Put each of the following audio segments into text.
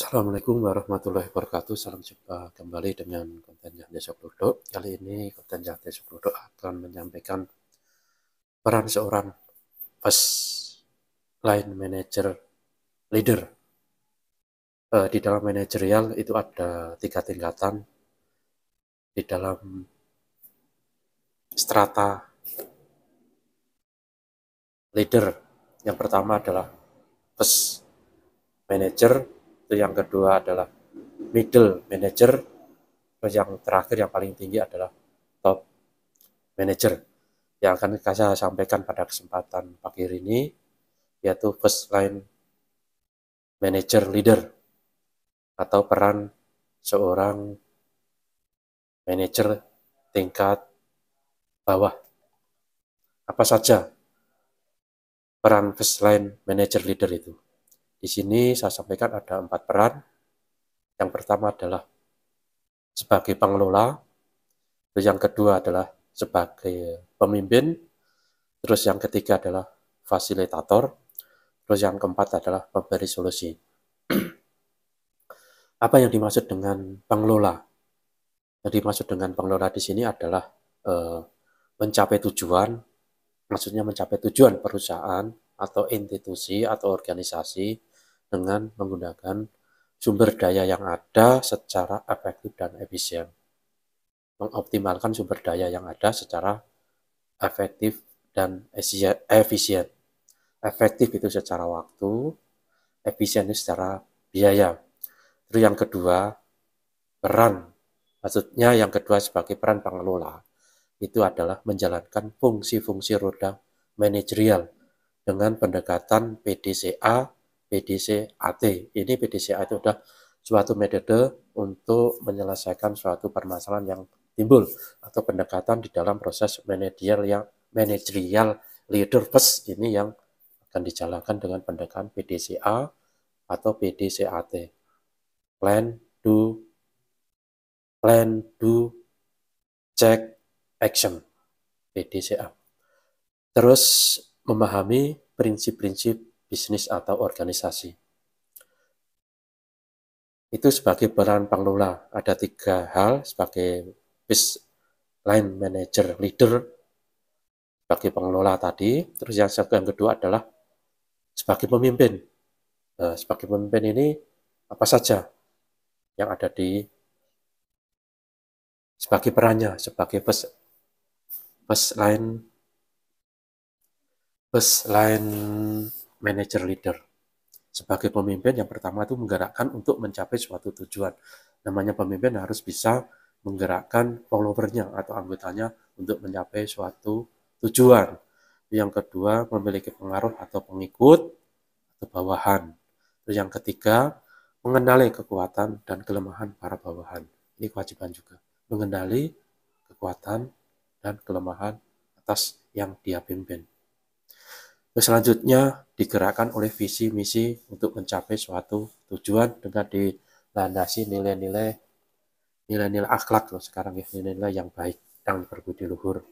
Assalamualaikum warahmatullahi wabarakatuh. Salam jumpa kembali dengan konten Jahde Sokludo. Kali ini konten Jahde Sokludo akan menyampaikan peran seorang first line manager leader. Eh, di dalam manajerial itu ada tiga tingkatan. Di dalam strata leader yang pertama adalah first manager itu yang kedua adalah middle manager yang terakhir yang paling tinggi adalah top manager yang akan saya sampaikan pada kesempatan pagi ini yaitu first line manager leader atau peran seorang manager tingkat bawah apa saja peran first line manager leader itu di sini saya sampaikan ada empat peran. Yang pertama adalah sebagai pengelola, terus yang kedua adalah sebagai pemimpin, terus yang ketiga adalah fasilitator, terus yang keempat adalah pemberi solusi. Apa yang dimaksud dengan pengelola? Yang dimaksud dengan pengelola di sini adalah eh, mencapai tujuan, maksudnya mencapai tujuan perusahaan atau institusi atau organisasi dengan menggunakan sumber daya yang ada secara efektif dan efisien. Mengoptimalkan sumber daya yang ada secara efektif dan efisien. Efektif itu secara waktu, efisien itu secara biaya. Terus yang kedua, peran. Maksudnya yang kedua sebagai peran pengelola itu adalah menjalankan fungsi-fungsi roda manajerial dengan pendekatan PDCA PDCAT. Ini PDCAT sudah suatu metode untuk menyelesaikan suatu permasalahan yang timbul atau pendekatan di dalam proses manajerial yang manajerial leader first ini yang akan dijalankan dengan pendekatan PDCA atau PDCAT. Plan, do, plan, do, check, action. PDCA. Terus memahami prinsip-prinsip bisnis atau organisasi. Itu sebagai peran pengelola. Ada tiga hal sebagai bis line manager, leader, sebagai pengelola tadi. Terus yang, yang kedua adalah sebagai pemimpin. Nah, sebagai pemimpin ini apa saja yang ada di sebagai perannya, sebagai bus, bus line bus line manager leader. Sebagai pemimpin yang pertama itu menggerakkan untuk mencapai suatu tujuan. Namanya pemimpin harus bisa menggerakkan followernya atau anggotanya untuk mencapai suatu tujuan. Yang kedua, memiliki pengaruh atau pengikut atau bawahan. yang ketiga, mengenali kekuatan dan kelemahan para bawahan. Ini kewajiban juga. Mengenali kekuatan dan kelemahan atas yang dia pimpin selanjutnya digerakkan oleh visi misi untuk mencapai suatu tujuan dengan dilandasi nilai-nilai nilai-nilai akhlak loh sekarang ya nilai-nilai yang baik yang berbudi luhur.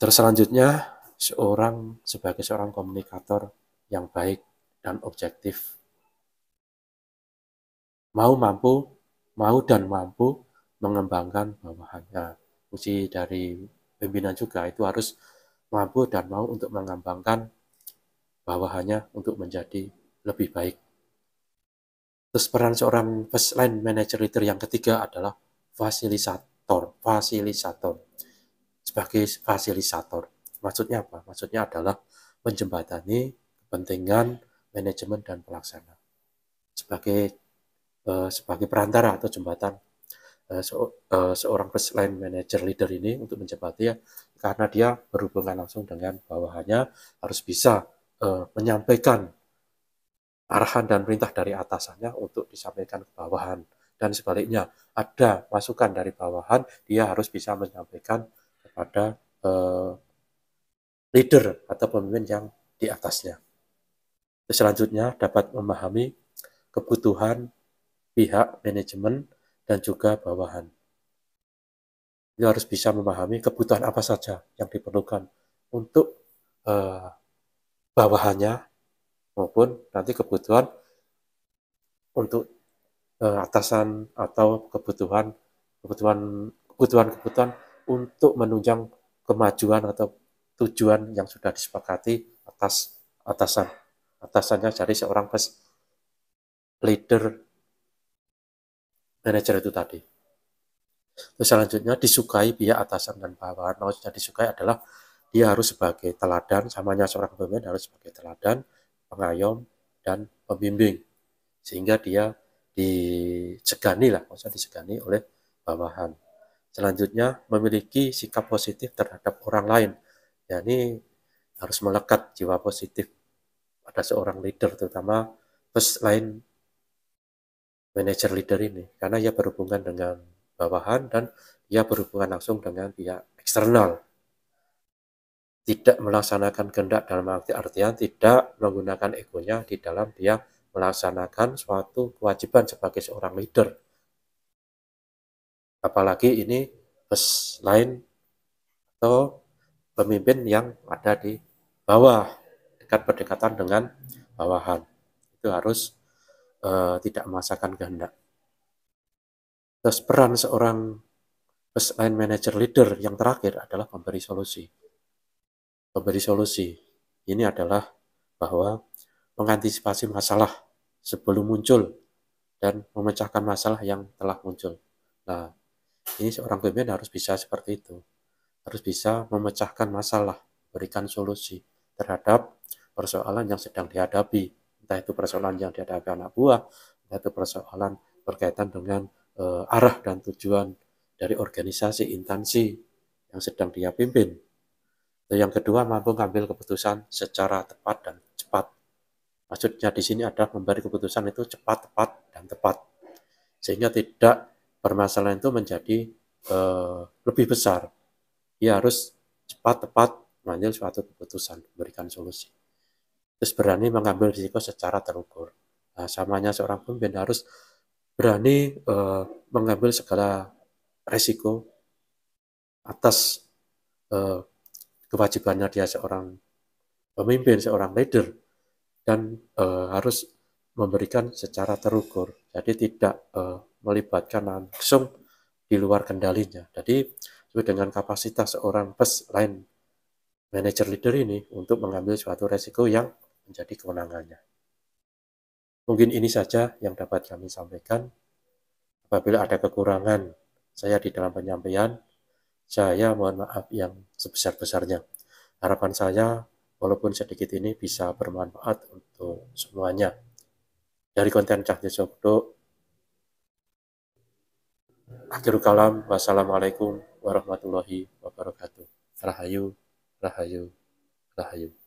Terus selanjutnya seorang sebagai seorang komunikator yang baik dan objektif. Mau mampu, mau dan mampu mengembangkan bawahannya. fungsi dari pimpinan juga itu harus mampu dan mau untuk mengembangkan bawahannya untuk menjadi lebih baik. Terus peran seorang line manager leader yang ketiga adalah fasilitator. Fasilitator. Sebagai fasilitator. Maksudnya apa? Maksudnya adalah menjembatani kepentingan manajemen dan pelaksana. Sebagai eh, sebagai perantara atau jembatan Eh, se eh, seorang line manager leader ini untuk menjabat ya karena dia berhubungan langsung dengan bawahannya harus bisa uh, menyampaikan arahan dan perintah dari atasannya untuk disampaikan ke bawahan dan sebaliknya ada masukan dari bawahan dia harus bisa menyampaikan kepada uh, leader atau pemimpin yang di atasnya. Selanjutnya dapat memahami kebutuhan pihak manajemen dan juga bawahan. Dia harus bisa memahami kebutuhan apa saja yang diperlukan untuk eh, bawahannya maupun nanti kebutuhan untuk eh, atasan atau kebutuhan kebutuhan kebutuhan kebutuhan untuk menunjang kemajuan atau tujuan yang sudah disepakati atas atasan atasannya dari seorang pes leader manajer itu tadi. Terus selanjutnya disukai pihak atasan dan bawahan. Kalau sudah disukai adalah dia harus sebagai teladan, samanya seorang pemimpin harus sebagai teladan, pengayom, dan pembimbing. Sehingga dia disegani lah, maksudnya disegani oleh bawahan. Selanjutnya memiliki sikap positif terhadap orang lain. Ya ini harus melekat jiwa positif pada seorang leader terutama terus lain Manager leader ini karena ia berhubungan dengan bawahan dan ia berhubungan langsung dengan pihak eksternal tidak melaksanakan kehendak dalam arti artian tidak menggunakan egonya di dalam dia melaksanakan suatu kewajiban sebagai seorang leader. Apalagi ini lain atau pemimpin yang ada di bawah dekat berdekatan dengan bawahan. Itu harus Eh, tidak memaksakan kehendak. Terus peran seorang line manager leader yang terakhir adalah memberi solusi. Memberi solusi ini adalah bahwa mengantisipasi masalah sebelum muncul dan memecahkan masalah yang telah muncul. Nah, ini seorang pemimpin harus bisa seperti itu. Harus bisa memecahkan masalah, berikan solusi terhadap persoalan yang sedang dihadapi entah itu persoalan yang dihadapi anak buah, entah itu persoalan berkaitan dengan uh, arah dan tujuan dari organisasi intansi yang sedang dia pimpin. Yang kedua mampu mengambil keputusan secara tepat dan cepat. Maksudnya di sini ada memberi keputusan itu cepat, tepat, dan tepat. Sehingga tidak permasalahan itu menjadi eh, lebih besar. Ia harus cepat, tepat, mengambil suatu keputusan, memberikan solusi terus berani mengambil risiko secara terukur. Nah, samanya seorang pemimpin harus berani uh, mengambil segala risiko atas uh, kewajibannya dia seorang pemimpin, seorang leader, dan uh, harus memberikan secara terukur. Jadi tidak uh, melibatkan langsung di luar kendalinya. Jadi dengan kapasitas seorang first line manager leader ini untuk mengambil suatu resiko yang menjadi kewenangannya. Mungkin ini saja yang dapat kami sampaikan. Apabila ada kekurangan saya di dalam penyampaian, saya mohon maaf yang sebesar-besarnya. Harapan saya, walaupun sedikit ini bisa bermanfaat untuk semuanya. Dari konten Cahdi Sobdo, akhir kalam, wassalamualaikum warahmatullahi wabarakatuh. Rahayu, rahayu, rahayu.